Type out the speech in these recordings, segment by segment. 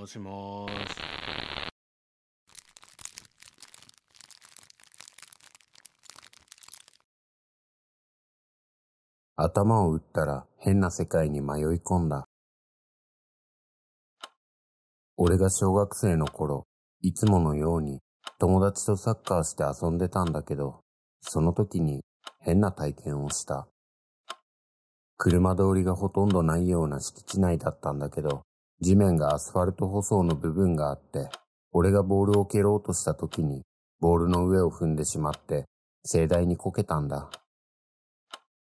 もしもし。頭を打ったら変な世界に迷い込んだ。俺が小学生の頃、いつものように友達とサッカーして遊んでたんだけど、その時に変な体験をした。車通りがほとんどないような敷地内だったんだけど、地面がアスファルト舗装の部分があって、俺がボールを蹴ろうとした時に、ボールの上を踏んでしまって、盛大にこけたんだ。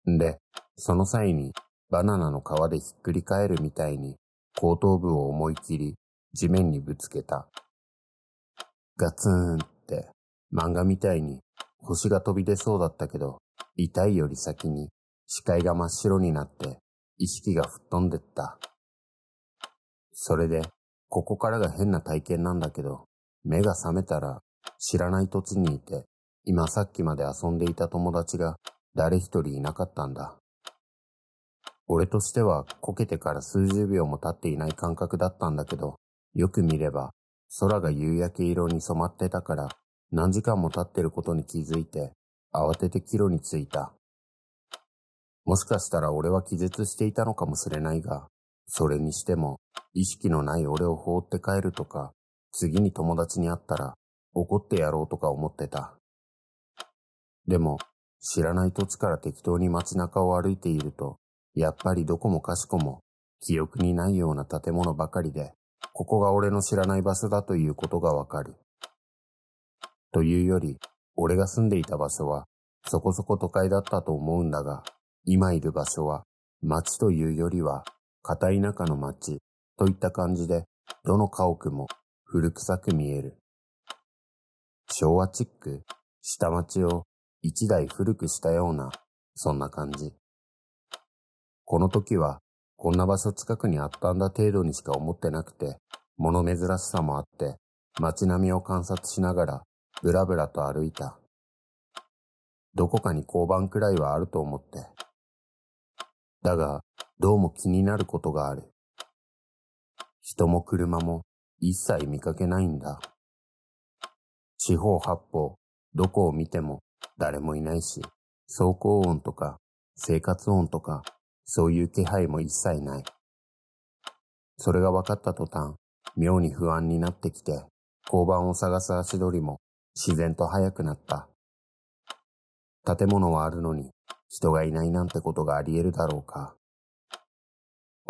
んで、その際に、バナナの皮でひっくり返るみたいに、後頭部を思い切り、地面にぶつけた。ガツンって、漫画みたいに、星が飛び出そうだったけど、痛いより先に、視界が真っ白になって、意識が吹っ飛んでった。それで、ここからが変な体験なんだけど、目が覚めたら知らない土地にいて、今さっきまで遊んでいた友達が誰一人いなかったんだ。俺としてはこけてから数十秒も経っていない感覚だったんだけど、よく見れば空が夕焼け色に染まってたから何時間も経ってることに気づいて慌てて帰路に着いた。もしかしたら俺は気絶していたのかもしれないが、それにしても、意識のない俺を放って帰るとか、次に友達に会ったら怒ってやろうとか思ってた。でも、知らない土地から適当に街中を歩いていると、やっぱりどこもかしこも記憶にないような建物ばかりで、ここが俺の知らない場所だということがわかる。というより、俺が住んでいた場所は、そこそこ都会だったと思うんだが、今いる場所は、街というよりは、片田舎の町といった感じで、どの家屋も古臭く見える。昭和チック、下町を一代古くしたような、そんな感じ。この時は、こんな場所近くにあったんだ程度にしか思ってなくて、物珍しさもあって、街並みを観察しながら、ぶらぶらと歩いた。どこかに交番くらいはあると思って。だが、どうも気になることがある。人も車も一切見かけないんだ。四方八方、どこを見ても誰もいないし、走行音とか生活音とか、そういう気配も一切ない。それが分かった途端、妙に不安になってきて、交番を探す足取りも自然と早くなった。建物はあるのに人がいないなんてことがあり得るだろうか。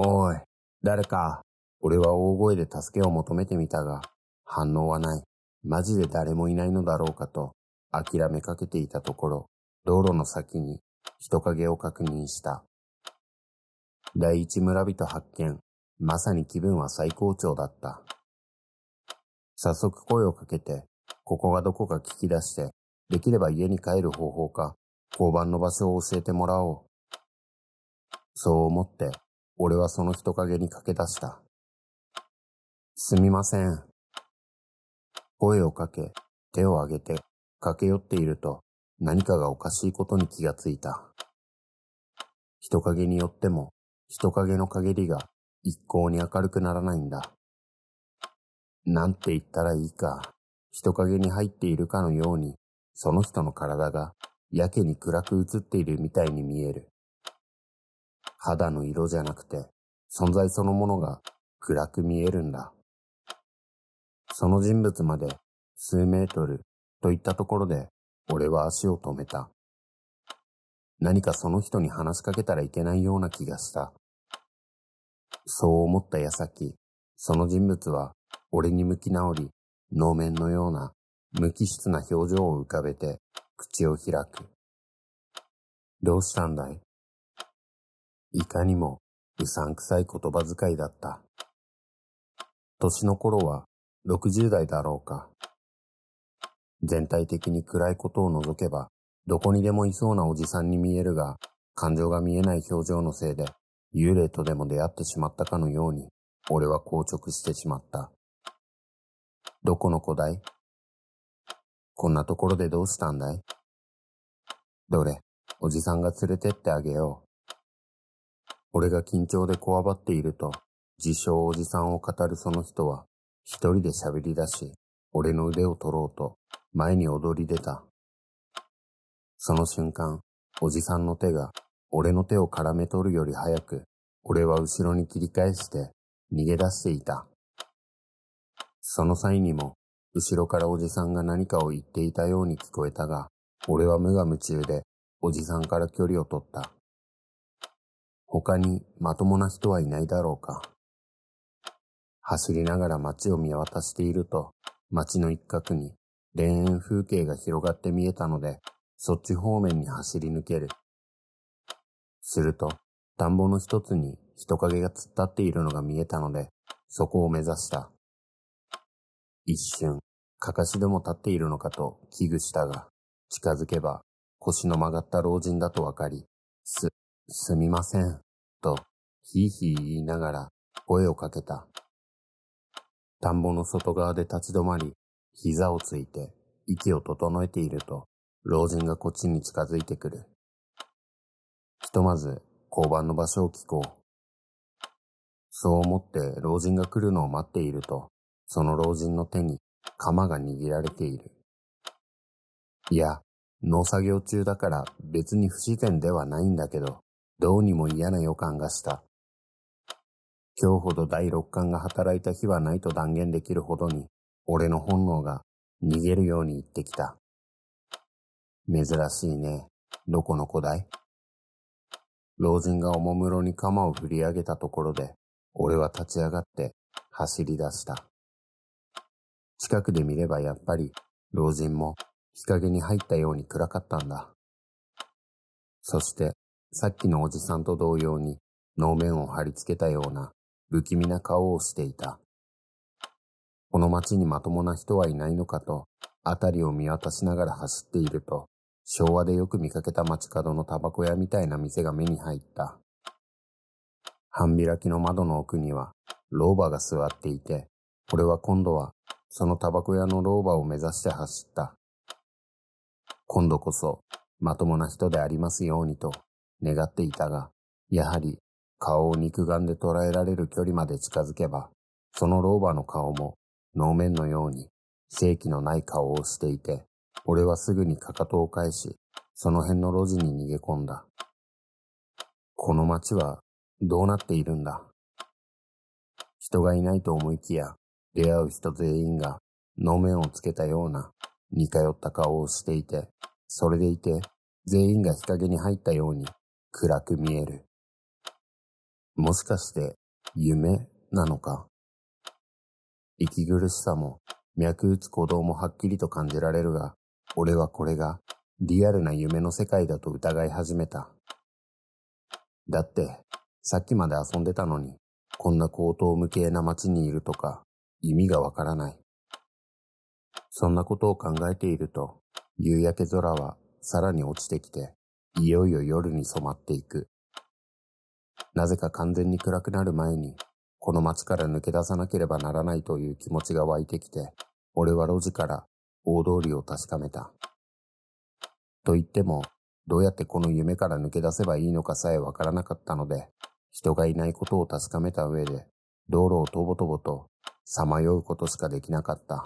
おい、誰か。俺は大声で助けを求めてみたが、反応はない。マジで誰もいないのだろうかと、諦めかけていたところ、道路の先に人影を確認した。第一村人発見。まさに気分は最高潮だった。早速声をかけて、ここがどこか聞き出して、できれば家に帰る方法か、交番の場所を教えてもらおう。そう思って俺はその人影に駆け出した。すみません。声をかけ、手を挙げて、駆け寄っていると、何かがおかしいことに気がついた。人影によっても、人影の陰りが一向に明るくならないんだ。なんて言ったらいいか、人影に入っているかのように、その人の体がやけに暗く映っているみたいに見える。肌の色じゃなくて、存在そのものが暗く見えるんだ。その人物まで数メートルといったところで俺は足を止めた。何かその人に話しかけたらいけないような気がした。そう思った矢先、その人物は俺に向き直り、能面のような無機質な表情を浮かべて口を開く。どうしたんだいいかにもうさんくさい言葉遣いだった。年の頃は60代だろうか。全体的に暗いことを除けば、どこにでもいそうなおじさんに見えるが、感情が見えない表情のせいで、幽霊とでも出会ってしまったかのように、俺は硬直してしまった。どこの子だいこんなところでどうしたんだいどれ、おじさんが連れてってあげよう。俺が緊張でこわばっていると、自称おじさんを語るその人は、一人で喋り出し、俺の腕を取ろうと、前に踊り出た。その瞬間、おじさんの手が、俺の手を絡め取るより早く、俺は後ろに切り返して、逃げ出していた。その際にも、後ろからおじさんが何かを言っていたように聞こえたが、俺は無我夢中で、おじさんから距離を取った。他にまともな人はいないだろうか。走りながら街を見渡していると、街の一角に田園風景が広がって見えたので、そっち方面に走り抜ける。すると、田んぼの一つに人影が突っ立っているのが見えたので、そこを目指した。一瞬、かかしでも立っているのかと危惧したが、近づけば腰の曲がった老人だとわかり、すっすみません、と、ひいひい言いながら声をかけた。田んぼの外側で立ち止まり、膝をついて息を整えていると、老人がこっちに近づいてくる。ひとまず、交番の場所を聞こう。そう思って老人が来るのを待っていると、その老人の手に鎌が握られている。いや、農作業中だから別に不自然ではないんだけど、どうにも嫌な予感がした。今日ほど第六感が働いた日はないと断言できるほどに、俺の本能が逃げるように言ってきた。珍しいね。どこの子だい老人がおもむろに鎌を振り上げたところで、俺は立ち上がって走り出した。近くで見ればやっぱり老人も日陰に入ったように暗かったんだ。そしてさっきのおじさんと同様に、能面を貼り付けたような、不気味な顔をしていた。この街にまともな人はいないのかと、あたりを見渡しながら走っていると、昭和でよく見かけた街角のタバコ屋みたいな店が目に入った。半開きの窓の奥には、老婆が座っていて、これは今度は、そのタバコ屋の老婆を目指して走った。今度こそ、まともな人でありますようにと、願っていたが、やはり顔を肉眼で捉えられる距離まで近づけば、その老婆の顔も能面のように正気のない顔をしていて、俺はすぐにかかとを返し、その辺の路地に逃げ込んだ。この街はどうなっているんだ人がいないと思いきや、出会う人全員が能面をつけたような似通った顔をしていて、それでいて全員が日陰に入ったように暗く見える。もしかして夢なのか息苦しさも脈打つ鼓動もはっきりと感じられるが、俺はこれがリアルな夢の世界だと疑い始めた。だって、さっきまで遊んでたのに、こんな高等無形な街にいるとか、意味がわからない。そんなことを考えていると、夕焼け空はさらに落ちてきて、いよいよ夜に染まっていく。なぜか完全に暗くなる前に、この街から抜け出さなければならないという気持ちが湧いてきて、俺は路地から大通りを確かめた。と言っても、どうやってこの夢から抜け出せばいいのかさえわからなかったので、人がいないことを確かめた上で、道路をとぼとぼと、さまようことしかできなかった。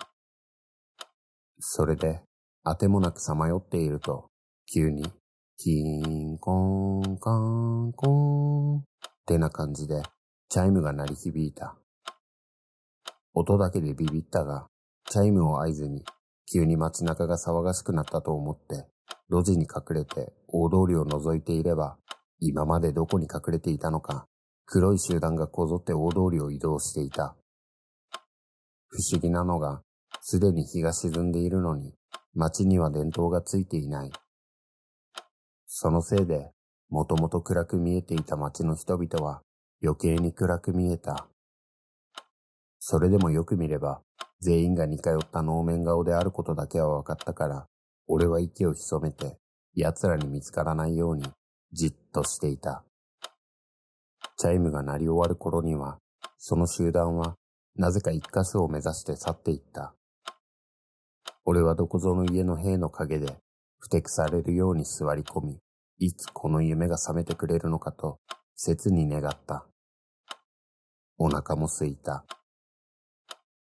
それで、あてもなくさまよっていると、急に、キンコンカンコンってな感じでチャイムが鳴り響いた。音だけでビビったが、チャイムを合図に急に街中が騒がしくなったと思って路地に隠れて大通りを覗いていれば今までどこに隠れていたのか黒い集団がこぞって大通りを移動していた。不思議なのが、すでに日が沈んでいるのに、街には伝統がついていない。そのせいで、もともと暗く見えていた街の人々は余計に暗く見えた。それでもよく見れば、全員が似通った能面顔であることだけは分かったから、俺は息を潜めて、奴らに見つからないように、じっとしていた。チャイムが鳴り終わる頃には、その集団は、なぜか一箇所を目指して去っていった。俺はどこぞの家の兵の陰で、ふてくされるように座り込み、いつこの夢が覚めてくれるのかと、切に願った。お腹も空いた。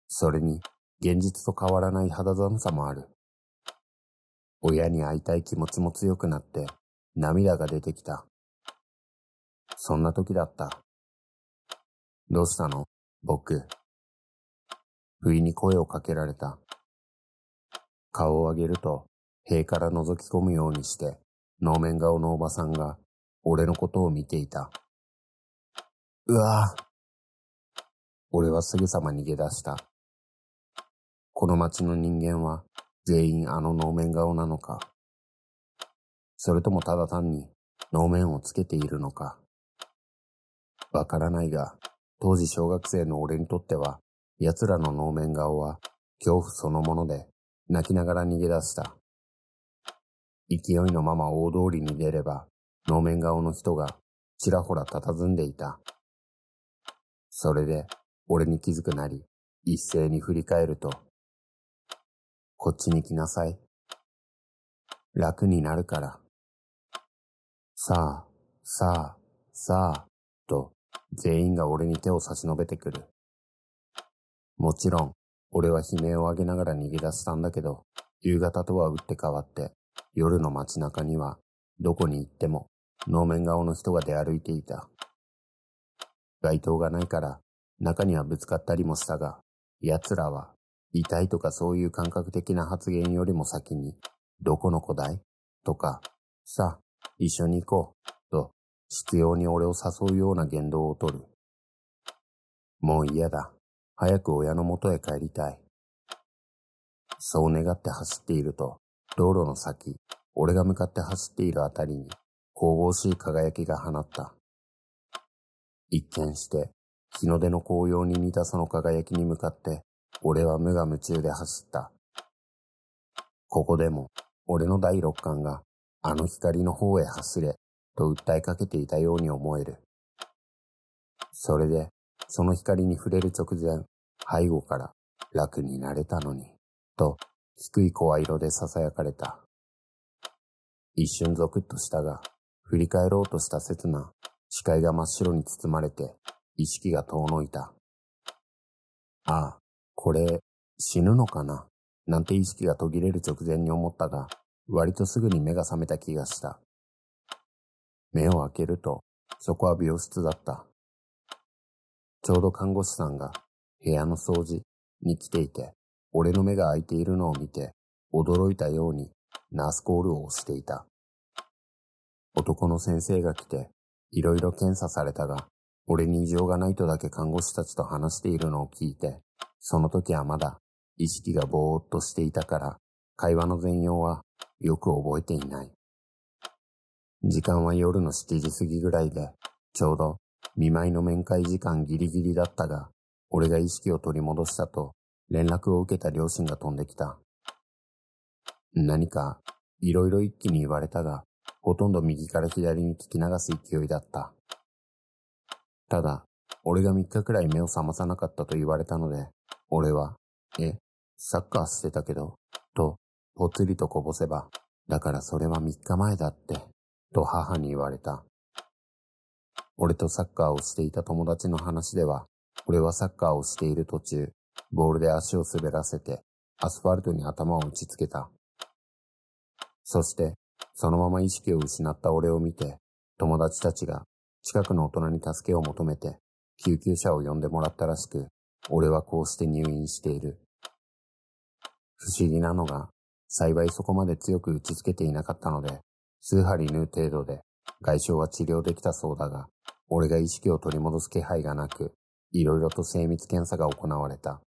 それに、現実と変わらない肌寒さもある。親に会いたい気持ちも強くなって、涙が出てきた。そんな時だった。どうしたの僕。不意に声をかけられた。顔を上げると、塀から覗き込むようにして、能面顔のおばさんが、俺のことを見ていた。うわぁ。俺はすぐさま逃げ出した。この町の人間は全員あの能面顔なのかそれともただ単に能面をつけているのかわからないが、当時小学生の俺にとっては、奴らの能面顔は恐怖そのもので泣きながら逃げ出した。勢いのまま大通りに出れば、能面顔の人がちらほら佇んでいた。それで、俺に気づくなり、一斉に振り返ると、こっちに来なさい。楽になるから。さあ、さあ、さあ、と、全員が俺に手を差し伸べてくる。もちろん、俺は悲鳴を上げながら逃げ出したんだけど、夕方とは打って変わって、夜の街中には、どこに行っても、能面顔の人が出歩いていた。街灯がないから、中にはぶつかったりもしたが、奴らは、痛いとかそういう感覚的な発言よりも先に、どこの子だいとか、さ、一緒に行こう、と、執拗に俺を誘うような言動をとる。もう嫌だ。早く親の元へ帰りたい。そう願って走っていると、道路の先、俺が向かって走っているあたりに、神々しい輝きが放った。一見して、日の出の紅葉に似たその輝きに向かって、俺は無我夢中で走った。ここでも、俺の第六感が、あの光の方へ走れ、と訴えかけていたように思える。それで、その光に触れる直前、背後から楽になれたのに、と低い声色で囁かれた。一瞬ゾクッとしたが、振り返ろうとした刹那、視界が真っ白に包まれて、意識が遠のいた。ああ、これ、死ぬのかななんて意識が途切れる直前に思ったが、割とすぐに目が覚めた気がした。目を開けると、そこは病室だった。ちょうど看護師さんが部屋の掃除に来ていて、俺の目が開いているのを見て、驚いたようにナースコールを押していた。男の先生が来て、いろいろ検査されたが、俺に異常がないとだけ看護師たちと話しているのを聞いて、その時はまだ意識がぼーっとしていたから、会話の全容はよく覚えていない。時間は夜の7時過ぎぐらいで、ちょうど見舞いの面会時間ギリギリだったが、俺が意識を取り戻したと、連絡を受けた両親が飛んできた。何か、いろいろ一気に言われたが、ほとんど右から左に聞き流す勢いだった。ただ、俺が3日くらい目を覚まさなかったと言われたので、俺は、え、サッカーしてたけど、と、ぽつりとこぼせば、だからそれは3日前だって、と母に言われた。俺とサッカーをしていた友達の話では、俺はサッカーをしている途中、ボールで足を滑らせて、アスファルトに頭を打ちつけた。そして、そのまま意識を失った俺を見て、友達たちが近くの大人に助けを求めて、救急車を呼んでもらったらしく、俺はこうして入院している。不思議なのが、幸いそこまで強く打ちつけていなかったので、数針縫う程度で外傷は治療できたそうだが、俺が意識を取り戻す気配がなく、いろいろと精密検査が行われた。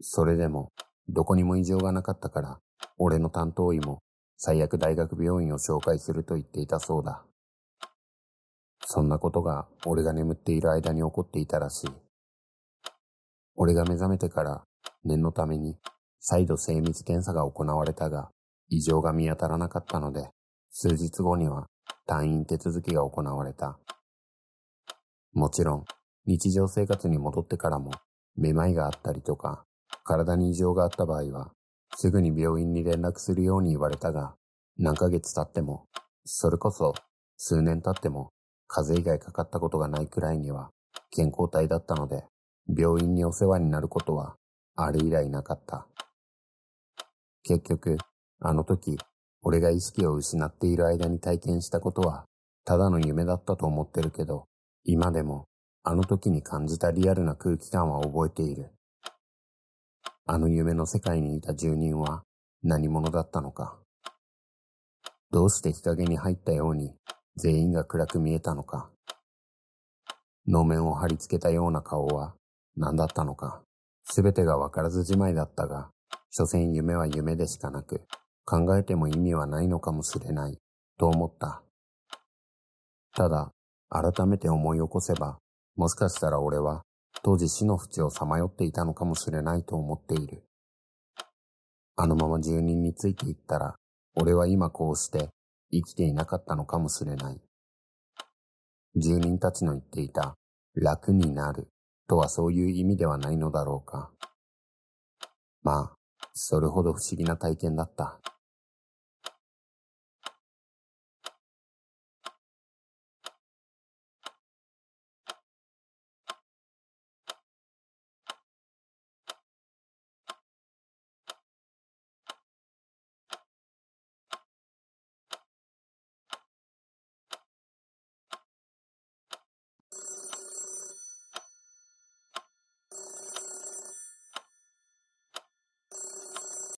それでも、どこにも異常がなかったから、俺の担当医も最悪大学病院を紹介すると言っていたそうだ。そんなことが俺が眠っている間に起こっていたらしい。俺が目覚めてから念のために再度精密検査が行われたが異常が見当たらなかったので数日後には退院手続きが行われた。もちろん日常生活に戻ってからもめまいがあったりとか体に異常があった場合は、すぐに病院に連絡するように言われたが、何ヶ月経っても、それこそ数年経っても、風邪以外かかったことがないくらいには健康体だったので、病院にお世話になることは、あれ以来なかった。結局、あの時、俺が意識を失っている間に体験したことは、ただの夢だったと思ってるけど、今でも、あの時に感じたリアルな空気感は覚えている。あの夢の世界にいた住人は何者だったのか。どうして日陰に入ったように全員が暗く見えたのか。能面を貼り付けたような顔は何だったのか。すべてがわからずじまいだったが、所詮夢は夢でしかなく、考えても意味はないのかもしれない、と思った。ただ、改めて思い起こせば、もしかしたら俺は当時死の淵をさまよっていたのかもしれないと思っている。あのまま住人についていったら、俺は今こうして生きていなかったのかもしれない。住人たちの言っていた楽になるとはそういう意味ではないのだろうか。まあ、それほど不思議な体験だった。